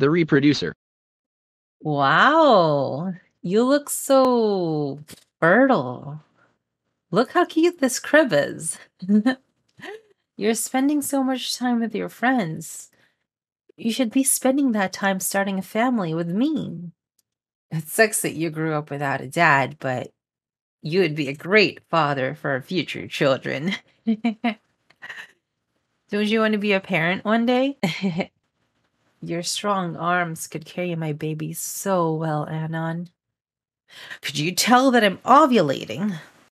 the reproducer. Wow. You look so fertile. Look how cute this crib is. You're spending so much time with your friends. You should be spending that time starting a family with me. It sucks that you grew up without a dad, but you would be a great father for future children. Don't you want to be a parent one day? Your strong arms could carry my baby so well, Anon. Could you tell that I'm ovulating?